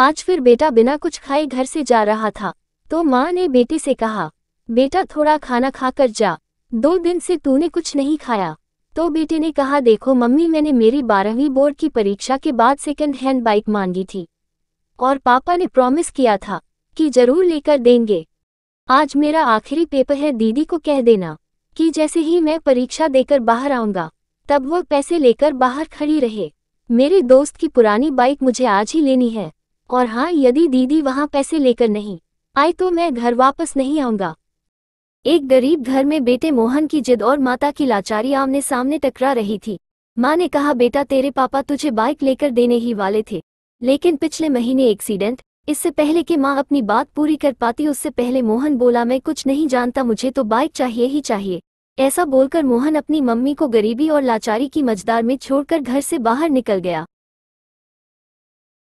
आज फिर बेटा बिना कुछ खाए घर से जा रहा था तो माँ ने बेटे से कहा बेटा थोड़ा खाना खाकर जा दो दिन से तूने कुछ नहीं खाया तो बेटे ने कहा देखो मम्मी मैंने मेरी बारहवीं बोर्ड की परीक्षा के बाद सेकंड हैंड बाइक मांगी थी और पापा ने प्रॉमिस किया था कि जरूर लेकर देंगे आज मेरा आखिरी पेपर है दीदी को कह देना कि जैसे ही मैं परीक्षा देकर बाहर आऊँगा तब वो पैसे लेकर बाहर खड़ी रहे मेरे दोस्त की पुरानी बाइक मुझे आज ही लेनी है और हाँ यदि दीदी वहाँ पैसे लेकर नहीं आई तो मैं घर वापस नहीं आऊँगा एक गरीब घर में बेटे मोहन की जिद और माता की लाचारी आमने सामने टकरा रही थी माँ ने कहा बेटा तेरे पापा तुझे बाइक लेकर देने ही वाले थे लेकिन पिछले महीने एक्सीडेंट इससे पहले कि माँ अपनी बात पूरी कर पाती उससे पहले मोहन बोला मैं कुछ नहीं जानता मुझे तो बाइक चाहिए ही चाहिए ऐसा बोलकर मोहन अपनी मम्मी को गरीबी और लाचारी की मजदार में छोड़कर घर से बाहर निकल गया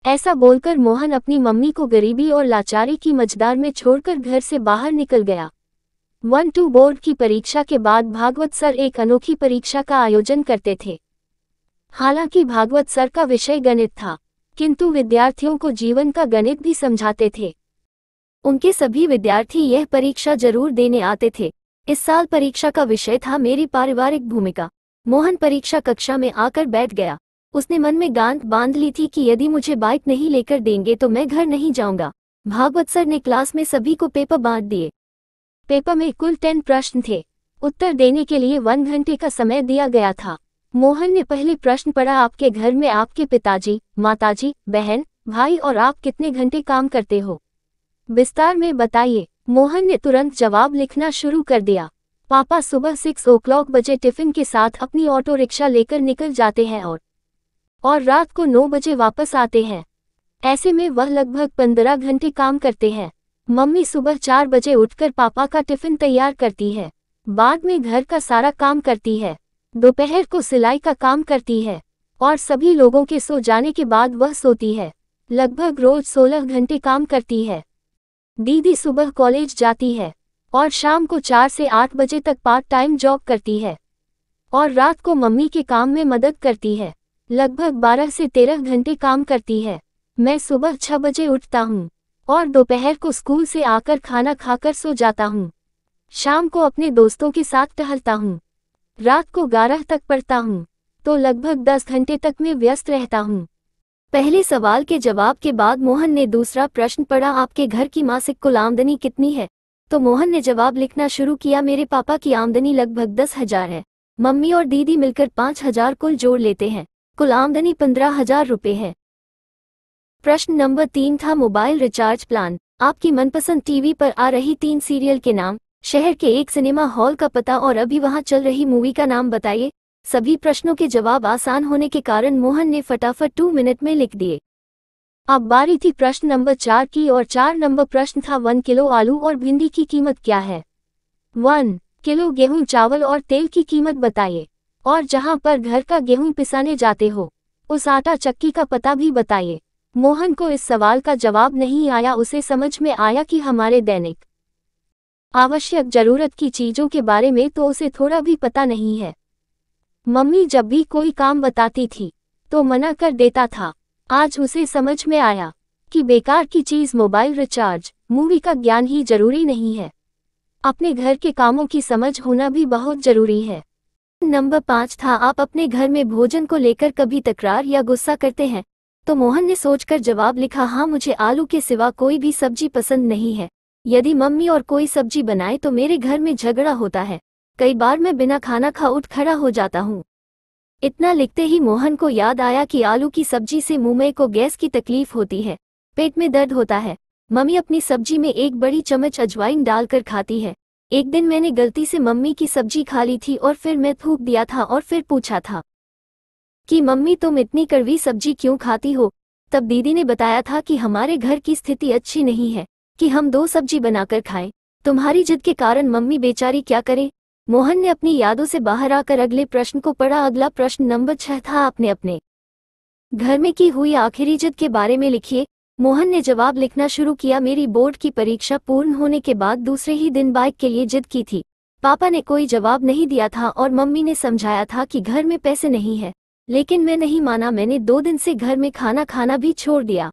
ऐसा बोलकर मोहन अपनी मम्मी को गरीबी और लाचारी की मजदार में छोड़कर घर से बाहर निकल गया वन टू बोर्ड की परीक्षा के बाद भागवत सर एक अनोखी परीक्षा का आयोजन करते थे हालांकि भागवत सर का विषय गणित था किंतु विद्यार्थियों को जीवन का गणित भी समझाते थे उनके सभी विद्यार्थी यह परीक्षा जरूर देने आते थे इस साल परीक्षा का विषय था मेरी पारिवारिक भूमिका मोहन परीक्षा कक्षा में आकर बैठ गया उसने मन में गांध बांध ली थी कि यदि मुझे बाइक नहीं लेकर देंगे तो मैं घर नहीं जाऊंगा भागवत सर ने क्लास में सभी को पेपर बांट दिए पेपर में कुल टेन प्रश्न थे उत्तर देने के लिए वन घंटे का समय दिया गया था मोहन ने पहले प्रश्न पढ़ा आपके घर में आपके पिताजी माताजी, बहन भाई और आप कितने घंटे काम करते हो विस्तार में बताइए मोहन ने तुरंत जवाब लिखना शुरू कर दिया पापा सुबह सिक्स ओ बजे टिफिन के साथ अपनी ऑटो रिक्शा लेकर निकल जाते हैं और और रात को नौ बजे वापस आते हैं ऐसे में वह लगभग पंद्रह घंटे काम करते हैं मम्मी सुबह चार बजे उठकर पापा का टिफिन तैयार करती है बाद में घर का सारा काम करती है दोपहर को सिलाई का काम करती है और सभी लोगों के सो जाने के बाद वह सोती है लगभग रोज सोलह घंटे काम करती है दीदी सुबह कॉलेज जाती है और शाम को चार से आठ बजे तक पार्ट टाइम जॉब करती है और रात को मम्मी के काम में मदद करती है लगभग 12 से 13 घंटे काम करती है मैं सुबह छह बजे उठता हूँ और दोपहर को स्कूल से आकर खाना खाकर सो जाता हूँ शाम को अपने दोस्तों के साथ टहलता हूँ रात को ग्यारह तक पढ़ता हूँ तो लगभग दस घंटे तक मैं व्यस्त रहता हूँ पहले सवाल के जवाब के बाद मोहन ने दूसरा प्रश्न पढ़ा आपके घर की मासिक कुल आमदनी कितनी है तो मोहन ने जवाब लिखना शुरू किया मेरे पापा की आमदनी लगभग दस हजार है मम्मी और दीदी मिलकर पाँच हजार कुल जोड़ लेते हैं कुल आमदनी पंद्रह हजार रुपये है प्रश्न नंबर तीन था मोबाइल रिचार्ज प्लान आपकी मनपसंद टीवी पर आ रही तीन सीरियल के नाम शहर के एक सिनेमा हॉल का पता और अभी वहां चल रही मूवी का नाम बताइए सभी प्रश्नों के जवाब आसान होने के कारण मोहन ने फटाफट टू मिनट में लिख दिए अब बारी थी प्रश्न नंबर चार की और चार नंबर प्रश्न था वन किलो आलू और भिंडी की कीमत क्या है वन किलो गेहूं चावल और तेल की कीमत बताइए और जहां पर घर का गेहूं पिसाने जाते हो उस आटा चक्की का पता भी बताइए मोहन को इस सवाल का जवाब नहीं आया उसे समझ में आया कि हमारे दैनिक आवश्यक जरूरत की चीजों के बारे में तो उसे थोड़ा भी पता नहीं है मम्मी जब भी कोई काम बताती थी तो मना कर देता था आज उसे समझ में आया कि बेकार की चीज मोबाइल रिचार्ज मूवी का ज्ञान ही जरूरी नहीं है अपने घर के कामों की समझ होना भी बहुत जरूरी है नंबर पाँच था आप अपने घर में भोजन को लेकर कभी तकरार या गुस्सा करते हैं तो मोहन ने सोचकर जवाब लिखा हाँ मुझे आलू के सिवा कोई भी सब्जी पसंद नहीं है यदि मम्मी और कोई सब्जी बनाए तो मेरे घर में झगड़ा होता है कई बार मैं बिना खाना खा उठ खड़ा हो जाता हूँ इतना लिखते ही मोहन को याद आया कि आलू की सब्जी से मुमई को गैस की तकलीफ होती है पेट में दर्द होता है मम्मी अपनी सब्जी में एक बड़ी चम्मच अजवाइन डालकर खाती है एक दिन मैंने गलती से मम्मी की सब्जी खा ली थी और फिर मैं थूक दिया था और फिर पूछा था कि मम्मी तुम इतनी कड़वी सब्जी क्यों खाती हो तब दीदी ने बताया था कि हमारे घर की स्थिति अच्छी नहीं है कि हम दो सब्जी बनाकर खाएं तुम्हारी जिद के कारण मम्मी बेचारी क्या करे मोहन ने अपनी यादों से बाहर आकर अगले प्रश्न को पढ़ा अगला प्रश्न नंबर छह था आपने अपने घर में की हुई आखिरी जिद के बारे में लिखिए मोहन ने जवाब लिखना शुरू किया मेरी बोर्ड की परीक्षा पूर्ण होने के बाद दूसरे ही दिन बाइक के लिए जिद की थी पापा ने कोई जवाब नहीं दिया था और मम्मी ने समझाया था कि घर में पैसे नहीं है लेकिन मैं नहीं माना मैंने दो दिन से घर में खाना खाना भी छोड़ दिया